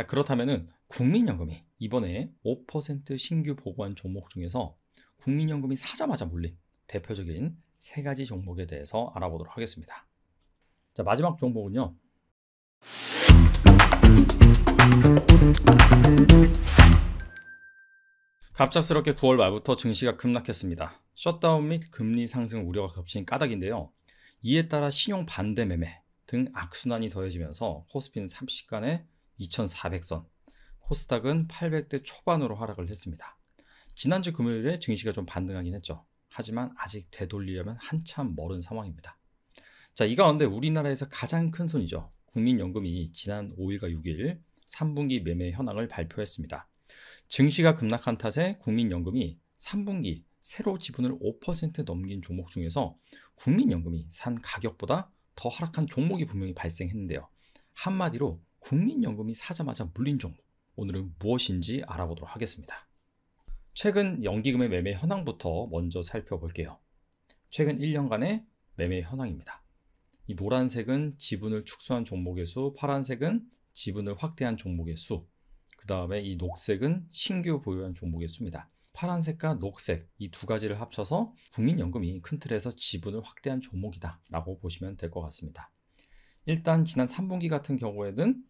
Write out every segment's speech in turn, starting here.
자, 그렇다면은 국민연금이 이번에 5% 신규 보고한 종목 중에서 국민연금이 사자마자 물린 대표적인 세 가지 종목에 대해서 알아보도록 하겠습니다. 자, 마지막 종목은요. 갑작스럽게 9월 말부터 증시가 급락했습니다. 셧다운 및 금리 상승 우려가 겹친 까닭인데요. 이에 따라 신용 반대 매매 등 악순환이 더해지면서 코스피는 3시간에 2,400선, 코스닥은 800대 초반으로 하락을 했습니다. 지난주 금요일에 증시가 좀 반등하긴 했죠. 하지만 아직 되돌리려면 한참 멀은 상황입니다. 자, 이 가운데 우리나라에서 가장 큰 손이죠. 국민연금이 지난 5일과 6일 3분기 매매 현황을 발표했습니다. 증시가 급락한 탓에 국민연금이 3분기 새로 지분을 5% 넘긴 종목 중에서 국민연금이 산 가격보다 더 하락한 종목이 분명히 발생했는데요. 한마디로 국민연금이 사자마자 물린 종목, 오늘은 무엇인지 알아보도록 하겠습니다. 최근 연기금의 매매 현황부터 먼저 살펴볼게요. 최근 1년간의 매매 현황입니다. 이 노란색은 지분을 축소한 종목의 수, 파란색은 지분을 확대한 종목의 수, 그 다음에 이 녹색은 신규 보유한 종목의 수입니다. 파란색과 녹색 이 두 가지를 합쳐서 국민연금이 큰 틀에서 지분을 확대한 종목이다 라고 보시면 될 것 같습니다. 일단 지난 3분기 같은 경우에는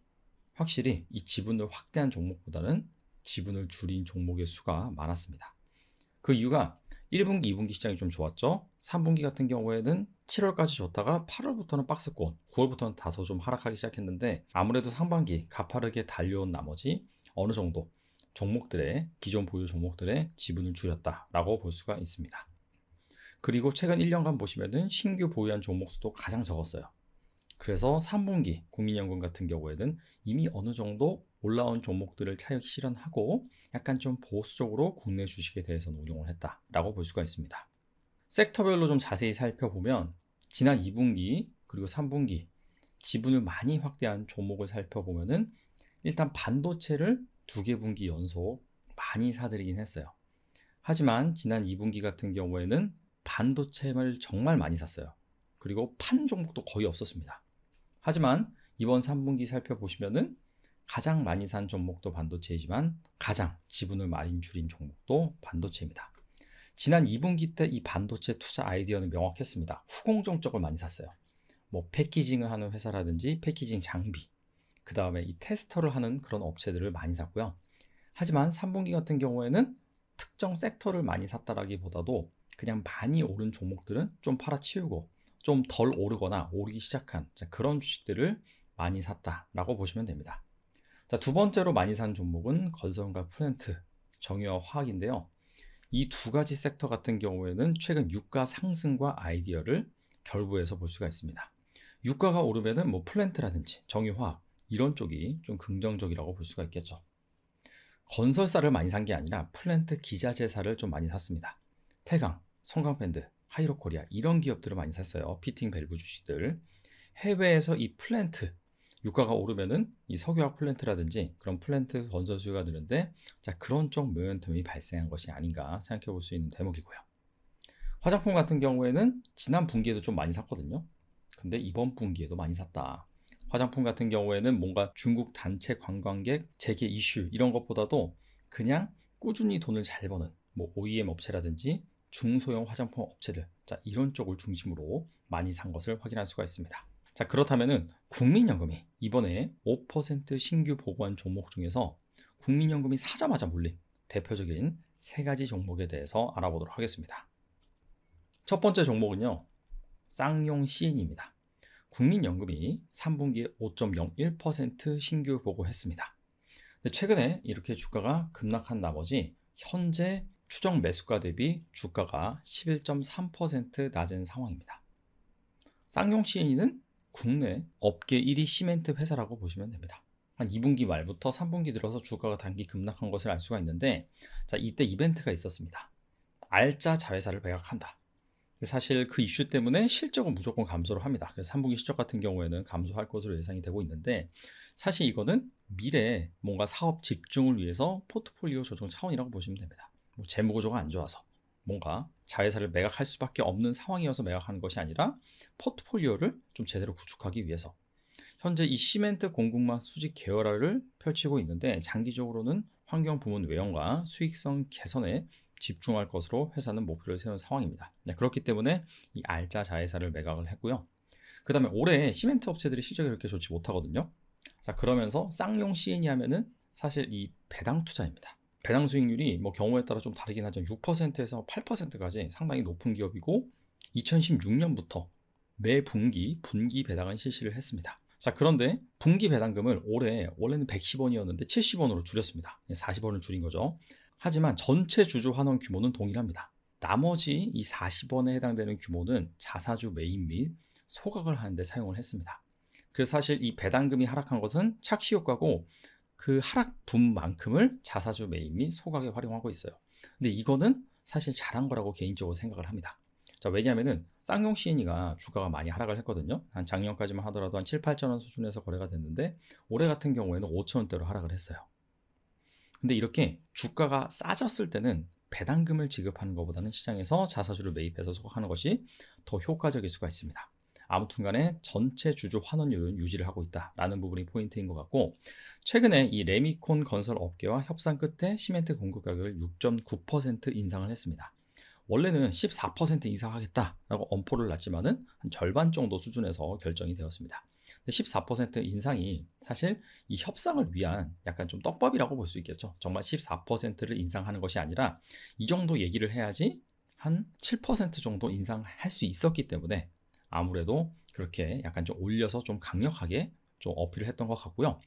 확실히 이 지분을 확대한 종목보다는 지분을 줄인 종목의 수가 많았습니다. 그 이유가 1분기, 2분기 시장이 좀 좋았죠. 3분기 같은 경우에는 7월까지 좋다가 8월부터는 박스권, 9월부터는 다소 좀 하락하기 시작했는데 아무래도 상반기 가파르게 달려온 나머지 어느 정도 종목들의 기존 보유 종목들의 지분을 줄였다라고 볼 수가 있습니다. 그리고 최근 1년간 보시면 신규 보유한 종목 수도 가장 적었어요. 그래서 3분기 국민연금 같은 경우에는 이미 어느 정도 올라온 종목들을 차익 실현하고 약간 좀 보수적으로 국내 주식에 대해서는 운용을 했다라고 볼 수가 있습니다. 섹터별로 좀 자세히 살펴보면 지난 2분기 그리고 3분기 지분을 많이 확대한 종목을 살펴보면은 일단 반도체를 두 개 분기 연속 많이 사들이긴 했어요. 하지만 지난 2분기 같은 경우에는 반도체를 정말 많이 샀어요. 그리고 판 종목도 거의 없었습니다. 하지만 이번 3분기 살펴보시면은 가장 많이 산 종목도 반도체이지만 가장 지분을 많이 줄인 종목도 반도체입니다. 지난 2분기 때 이 반도체 투자 아이디어는 명확했습니다. 후공정 쪽을 많이 샀어요. 뭐 패키징을 하는 회사라든지 패키징 장비, 그 다음에 이 테스터를 하는 그런 업체들을 많이 샀고요. 하지만 3분기 같은 경우에는 특정 섹터를 많이 샀다라기보다도 그냥 많이 오른 종목들은 좀 팔아치우고 좀덜 오르거나 오르기 시작한 그런 주식들을 많이 샀다라고 보시면 됩니다. 자, 두 번째로 많이 산 종목은 건설과 플랜트, 정유와 화학인데요. 이 두 가지 섹터 같은 경우에는 최근 유가 상승과 아이디어를 결부해서 볼 수가 있습니다. 유가가 오르면은 뭐 플랜트라든지 정유화학 이런 쪽이 좀 긍정적이라고 볼 수가 있겠죠. 건설사를 많이 산 게 아니라 플랜트 기자재사를 좀 많이 샀습니다. 태강, 송강밴드 하이로코리아 이런 기업들을 많이 샀어요. 피팅 밸브 주식들. 해외에서 이 플랜트 유가가 오르면은 이 석유화 학 플랜트라든지 그런 플랜트 건설 수요가 드는데 자 그런 쪽 모멘텀이 발생한 것이 아닌가 생각해 볼 수 있는 대목이고요. 화장품 같은 경우에는 지난 분기에도 좀 많이 샀거든요. 근데 이번 분기에도 많이 샀다. 화장품 같은 경우에는 뭔가 중국 단체 관광객 재개 이슈 이런 것보다도 그냥 꾸준히 돈을 잘 버는 뭐 OEM 업체라든지 중소형 화장품 업체들 자 이런 쪽을 중심으로 많이 산 것을 확인할 수가 있습니다. 자 그렇다면은 국민연금이 이번에 5% 신규 보고한 종목 중에서 국민연금이 사자마자 물린 대표적인 세 가지 종목에 대해서 알아보도록 하겠습니다. 첫 번째 종목은요 쌍용 시인입니다. 국민연금이 3분기에 5.01% 신규 보고했습니다. 최근에 이렇게 주가가 급락한 나머지 현재 추정 매수가 대비 주가가 11.3% 낮은 상황입니다. 쌍용 c e 은 국내 업계 1위 시멘트 회사라고 보시면 됩니다. 한 2분기 말부터 3분기 들어서 주가가 단기 급락한 것을 알 수가 있는데 자 이때 이벤트가 있었습니다. 알짜 자회사를 배각한다 사실 그 이슈 때문에 실적은 무조건 감소를 합니다. 그래서 3분기 실적 같은 경우에는 감소할 것으로 예상이 되고 있는데 사실 이거는 미래 에 뭔가 사업 집중을 위해서 포트폴리오 조정 차원이라고 보시면 됩니다. 뭐 재무 구조가 안 좋아서 뭔가 자회사를 매각할 수밖에 없는 상황이어서 매각하는 것이 아니라 포트폴리오를 좀 제대로 구축하기 위해서 현재 이 시멘트 공급망 수직 계열화를 펼치고 있는데 장기적으로는 환경 부문 외형과 수익성 개선에 집중할 것으로 회사는 목표를 세운 상황입니다. 네, 그렇기 때문에 이 알짜 자회사를 매각을 했고요. 그 다음에 올해 시멘트 업체들이 실적이 그렇게 좋지 못하거든요. 자 그러면서 쌍용 시인이 하면은 사실 이 배당 투자입니다. 배당 수익률이 뭐 경우에 따라 좀 다르긴 하지만 6%에서 8%까지 상당히 높은 기업이고 2016년부터 매 분기 분기 배당을 실시를 했습니다. 자, 그런데 분기 배당금을 올해 원래는 110원이었는데 70원으로 줄였습니다. 40원을 예, 줄인 거죠. 하지만 전체 주주 환원 규모는 동일합니다. 나머지 이 40원에 해당되는 규모는 자사주 매입 및 소각을 하는데 사용을 했습니다. 그래서 사실 이 배당금이 하락한 것은 착시 효과고 그 하락분만큼을 자사주 매입 및 소각에 활용하고 있어요. 근데 이거는 사실 잘한 거라고 개인적으로 생각을 합니다. 자, 왜냐면은 쌍용 시인이가 주가가 많이 하락을 했거든요. 한 작년까지만 하더라도 한 7, 8천 원 수준에서 거래가 됐는데 올해 같은 경우에는 5천 원대로 하락을 했어요. 근데 이렇게 주가가 싸졌을 때는 배당금을 지급하는 것보다는 시장에서 자사주를 매입해서 소각하는 것이 더 효과적일 수가 있습니다. 아무튼간에 전체 주주 환원율은 유지를 하고 있다라는 부분이 포인트인 것 같고 최근에 이 레미콘 건설 업계와 협상 끝에 시멘트 공급 가격을 6.9% 인상을 했습니다. 원래는 14% 인상하겠다라고 엄포를 놨지만은 한 절반 정도 수준에서 결정이 되었습니다. 14% 인상이 사실 이 협상을 위한 약간 좀 떡밥이라고 볼 수 있겠죠. 정말 14%를 인상하는 것이 아니라 이 정도 얘기를 해야지 한 7% 정도 인상할 수 있었기 때문에 아무래도 그렇게 약간 좀 올려서 좀 강력하게 좀 어필을 했던 것 같고요.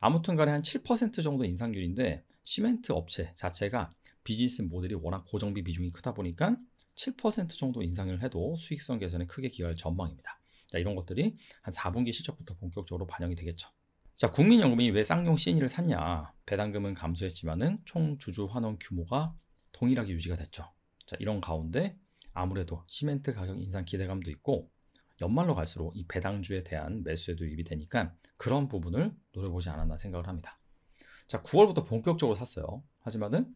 아무튼 간에 한 7% 정도 인상률인데 시멘트 업체 자체가 비즈니스 모델이 워낙 고정비 비중이 크다 보니까 7% 정도 인상을 해도 수익성 개선에 크게 기여할 전망입니다. 자, 이런 것들이 한 4분기 실적부터 본격적으로 반영이 되겠죠. 자, 국민연금이 왜 쌍용 CNE를 샀냐? 배당금은 감소했지만은 총 주주 환원 규모가 동일하게 유지가 됐죠. 자, 이런 가운데 아무래도 시멘트 가격 인상 기대감도 있고 연말로 갈수록 이 배당주에 대한 매수에도 유입이 되니까 그런 부분을 노려보지 않았나 생각을 합니다. 자, 9월부터 본격적으로 샀어요. 하지만은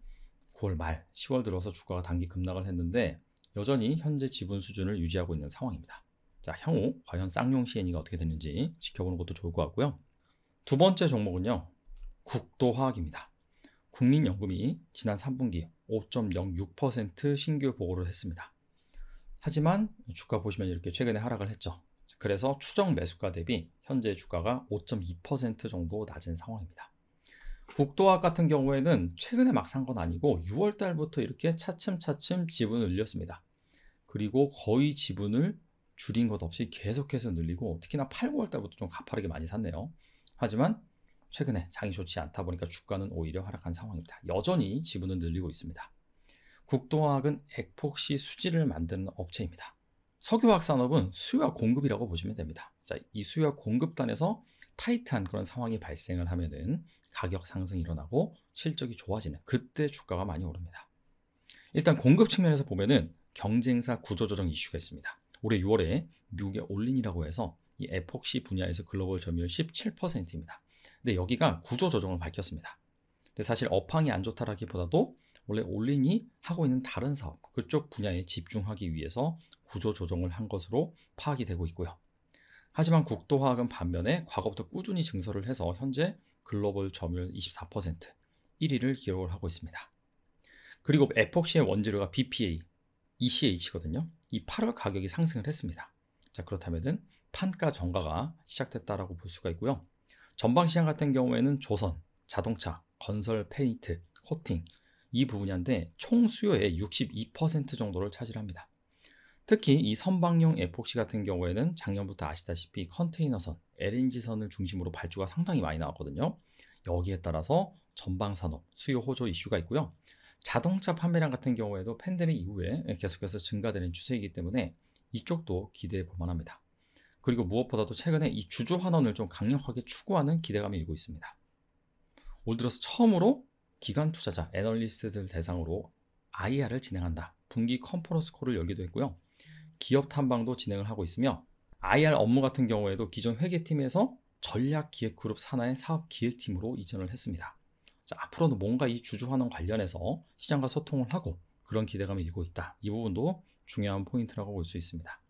9월 말, 10월 들어서 주가가 단기 급락을 했는데 여전히 현재 지분 수준을 유지하고 있는 상황입니다. 자, 향후 과연 쌍용 시 n 이가 어떻게 되는지 지켜보는 것도 좋을 것 같고요. 두 번째 종목은요. 국도화학입니다. 국민연금이 지난 3분기 5.06% 신규 보고를 했습니다. 하지만 주가 보시면 이렇게 최근에 하락을 했죠. 그래서 추정 매수가 대비 현재 주가가 5.2% 정도 낮은 상황입니다. 국도학 같은 경우에는 최근에 막 산 건 아니고 6월 달부터 이렇게 차츰차츰 지분을 늘렸습니다. 그리고 거의 지분을 줄인 것 없이 계속해서 늘리고 특히나 8, 9월 달부터 좀 가파르게 많이 샀네요. 하지만 최근에 장이 좋지 않다 보니까 주가는 오히려 하락한 상황입니다. 여전히 지분을 늘리고 있습니다. 국도화학은 액폭시 수지를 만드는 업체입니다. 석유화학 산업은 수요와 공급이라고 보시면 됩니다. 자, 이 수요와 공급단에서 타이트한 그런 상황이 발생을 하면은 가격 상승이 일어나고 실적이 좋아지는 그때 주가가 많이 오릅니다. 일단 공급 측면에서 보면은 경쟁사 구조조정 이슈가 있습니다. 올해 6월에 미국의 올린이라고 해서 이 에폭시 분야에서 글로벌 점유율 17%입니다. 근데 여기가 구조조정을 밝혔습니다. 근데 사실 업황이 안 좋다라기보다도 원래 올린이 하고 있는 다른 사업 그쪽 분야에 집중하기 위해서 구조 조정을 한 것으로 파악이 되고 있고요. 하지만 국도화학은 반면에 과거부터 꾸준히 증설을 해서 현재 글로벌 점유율 24% 1위를 기록을 하고 있습니다. 그리고 에폭시의 원재료가 BPA, ECH거든요. 이 8월 가격이 상승을 했습니다. 자 그렇다면은 판가 정가가 시작됐다라고 볼 수가 있고요. 전방 시장 같은 경우에는 조선, 자동차, 건설, 페인트, 코팅, 이부 분야인데 총 수요의 62% 정도를 차지합니다. 특히 이 선박용 에폭시 같은 경우에는 작년부터 아시다시피 컨테이너선, LNG선을 중심으로 발주가 상당히 많이 나왔거든요. 여기에 따라서 전방산업 수요 호조 이슈가 있고요. 자동차 판매량 같은 경우에도 팬데믹 이후에 계속해서 증가되는 추세이기 때문에 이쪽도 기대해 볼만 합니다. 그리고 무엇보다도 최근에 이 주주 환원을 좀 강력하게 추구하는 기대감이 일고 있습니다. 올 들어서 처음으로 기관 투자자, 애널리스트들 대상으로 IR을 진행한다. 분기 컨퍼런스 콜을 열기도 했고요. 기업 탐방도 진행을 하고 있으며 IR 업무 같은 경우에도 기존 회계팀에서 전략 기획 그룹 산하의 사업 기획팀으로 이전을 했습니다. 자, 앞으로는 뭔가 이 주주환원 관련해서 시장과 소통을 하고 그런 기대감을 일고 있다. 이 부분도 중요한 포인트라고 볼 수 있습니다.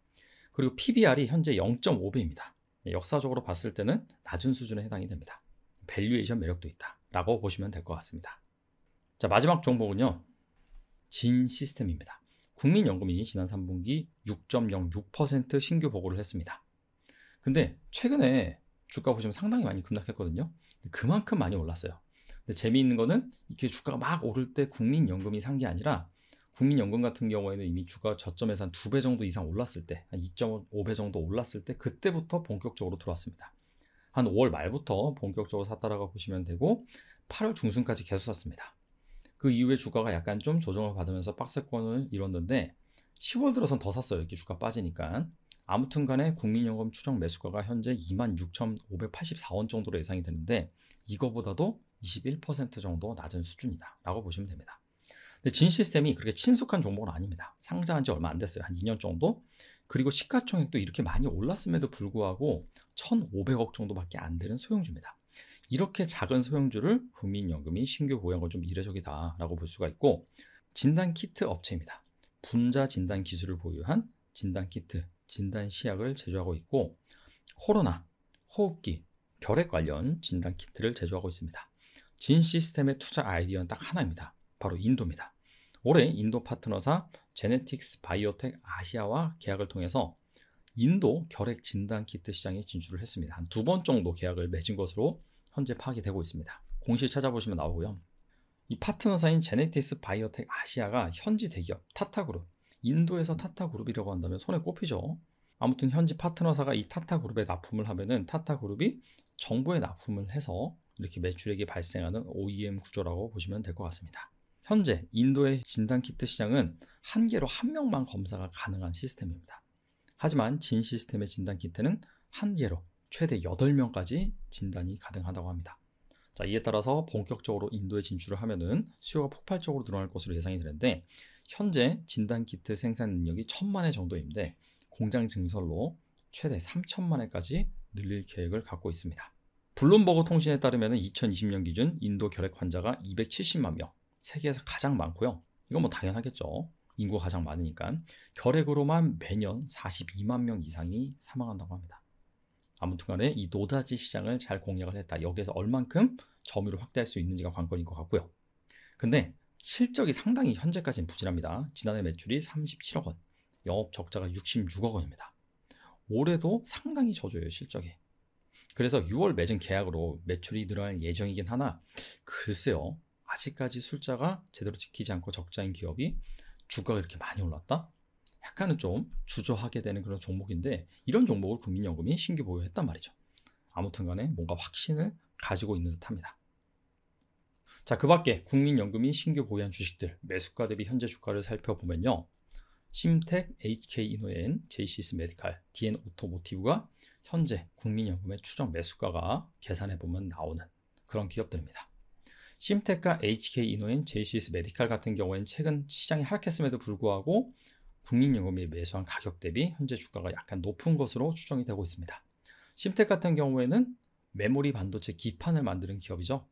그리고 PBR이 현재 0.5배입니다. 역사적으로 봤을 때는 낮은 수준에 해당이 됩니다. 밸류에이션 매력도 있다. 라고 보시면 될 것 같습니다. 자, 마지막 종목은요. 진 시스템입니다. 국민연금이 지난 3분기 6.06% 신규 보고를 했습니다. 근데 최근에 주가 보시면 상당히 많이 급락했거든요. 그만큼 많이 올랐어요. 근데 재미있는 거는 이렇게 주가가 막 오를 때 국민연금이 산 게 아니라 국민연금 같은 경우에는 이미 주가 저점에서 한 두 배 정도 이상 올랐을 때, 2.5배 정도 올랐을 때 그때부터 본격적으로 들어왔습니다. 한 5월 말부터 본격적으로 샀다라고 보시면 되고 8월 중순까지 계속 샀습니다. 그 이후에 주가가 약간 좀 조정을 받으면서 박스권을 이뤘는데 10월 들어선 더 샀어요. 이렇게 주가 빠지니까. 아무튼 간에 국민연금 추정 매수가가 현재 26,584원 정도로 예상이 되는데 이거보다도 21% 정도 낮은 수준이다 라고 보시면 됩니다. 근데 진 시스템이 그렇게 친숙한 종목은 아닙니다. 상장한 지 얼마 안 됐어요. 한 2년 정도. 그리고 시가총액도 이렇게 많이 올랐음에도 불구하고 1,500억 정도밖에 안 되는 소형주입니다. 이렇게 작은 소형주를 국민연금이 신규 보유한 좀 이례적이다라고 볼 수가 있고 진단 키트 업체입니다. 분자 진단 기술을 보유한 진단 키트, 진단 시약을 제조하고 있고 코로나, 호흡기, 결핵 관련 진단 키트를 제조하고 있습니다. 진 시스템의 투자 아이디어는 딱 하나입니다. 바로 인도입니다. 올해 인도 파트너사 제네틱스 바이오텍 아시아와 계약을 통해서 인도 결핵 진단 키트 시장에 진출을 했습니다. 한 두 번 정도 계약을 맺은 것으로 현재 파악이 되고 있습니다. 공시 찾아보시면 나오고요. 이 파트너사인 제네틱스 바이오텍 아시아가 현지 대기업 타타그룹, 인도에서 타타그룹이라고 한다면 손에 꼽히죠. 아무튼 현지 파트너사가 이 타타그룹에 납품을 하면은 타타그룹이 정부에 납품을 해서 이렇게 매출액이 발생하는 OEM 구조라고 보시면 될 것 같습니다. 현재 인도의 진단키트 시장은 한 개로 한 명만 검사가 가능한 시스템입니다. 하지만 진 시스템의 진단키트는 한 개로 최대 8명까지 진단이 가능하다고 합니다. 자, 이에 따라서 본격적으로 인도에 진출을 하면은 수요가 폭발적으로 늘어날 것으로 예상이 되는데 현재 진단키트 생산 능력이 천만 회 정도인데 공장 증설로 최대 3천만 회까지 늘릴 계획을 갖고 있습니다. 블룸버그 통신에 따르면 2020년 기준 인도 결핵 환자가 270만 명, 세계에서 가장 많고요. 이건 뭐 당연하겠죠. 인구가 가장 많으니까 결핵으로만 매년 42만 명 이상이 사망한다고 합니다. 아무튼간에 이 노다지 시장을 잘 공략을 했다. 여기에서 얼만큼 점유를 확대할 수 있는지가 관건인 것 같고요. 근데 실적이 상당히 현재까지는 부진합니다. 지난해 매출이 37억 원, 영업 적자가 66억 원입니다. 올해도 상당히 저조해요 실적이. 그래서 6월 매진 계약으로 매출이 늘어날 예정이긴 하나 글쎄요 아직까지 숫자가 제대로 지키지 않고 적자인 기업이 주가가 이렇게 많이 올랐다? 약간은 좀 주저하게 되는 그런 종목인데 이런 종목을 국민연금이 신규 보유했단 말이죠. 아무튼 간에 뭔가 확신을 가지고 있는 듯합니다. 자, 그 밖에 국민연금이 신규 보유한 주식들 매수가 대비 현재 주가를 살펴보면요. 심텍, HK이노엔, JCS 메디칼, DN 오토모티브가 현재 국민연금의 추정 매수가가 계산해 보면 나오는 그런 기업들입니다. 심텍과 HK 이노인, JCS 메디칼 같은 경우에는 최근 시장이 하락했음에도 불구하고 국민연금이 매수한 가격 대비 현재 주가가 약간 높은 것으로 추정이 되고 있습니다. 심텍 같은 경우에는 메모리 반도체 기판을 만드는 기업이죠.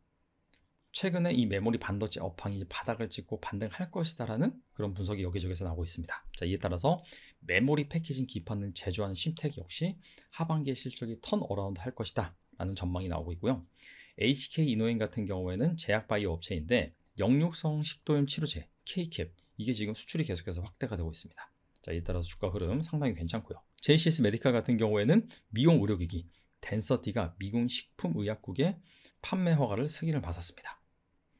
최근에 이 메모리 반도체 업황이 바닥을 찍고 반등할 것이다라는 그런 분석이 여기저기서 나오고 있습니다. 자, 이에 따라서 메모리 패키징 기판을 제조하는 심텍 역시 하반기에 실적이 턴 어라운드 할 것이다 라는 전망이 나오고 있고요. HK 이노인 같은 경우에는 제약바이오 업체인데 역류성 식도염 치료제 K캡 이게 지금 수출이 계속해서 확대가 되고 있습니다. 자, 이에 따라서 주가 흐름 상당히 괜찮고요. JCS 메디칼 같은 경우에는 미용 의료기기 덴서티가 미국 식품의약국의 판매 허가를 승인을 받았습니다.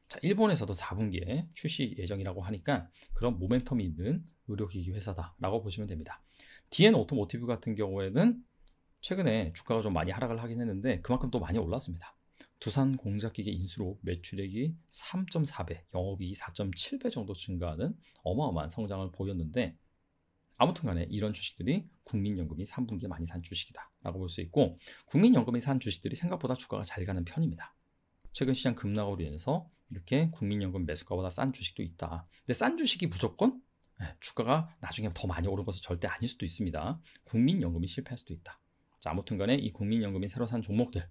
자, 일본에서도 4분기에 출시 예정이라고 하니까 그런 모멘텀이 있는 의료기기 회사다라고 보시면 됩니다. DN 오토모티브 같은 경우에는 최근에 주가가 좀 많이 하락을 하긴 했는데 그만큼 또 많이 올랐습니다. 두산 공작기계 인수로 매출액이 3.4배, 영업이 4.7배 정도 증가하는 어마어마한 성장을 보였는데 아무튼 간에 이런 주식들이 국민연금이 3분기에 많이 산 주식이다 라고 볼 수 있고 국민연금이 산 주식들이 생각보다 주가가 잘 가는 편입니다. 최근 시장 급락으로 인해서 이렇게 국민연금 매수가보다 싼 주식도 있다. 근데 싼 주식이 무조건 예, 주가가 나중에 더 많이 오른 것은 절대 아닐 수도 있습니다. 국민연금이 실패할 수도 있다. 자, 아무튼 간에 이 국민연금이 새로 산 종목들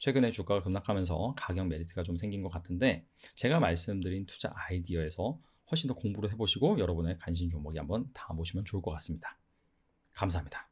최근에 주가가 급락하면서 가격 메리트가 좀 생긴 것 같은데 제가 말씀드린 투자 아이디어에서 훨씬 더 공부를 해보시고 여러분의 관심 종목에 한번 담아보시면 좋을 것 같습니다. 감사합니다.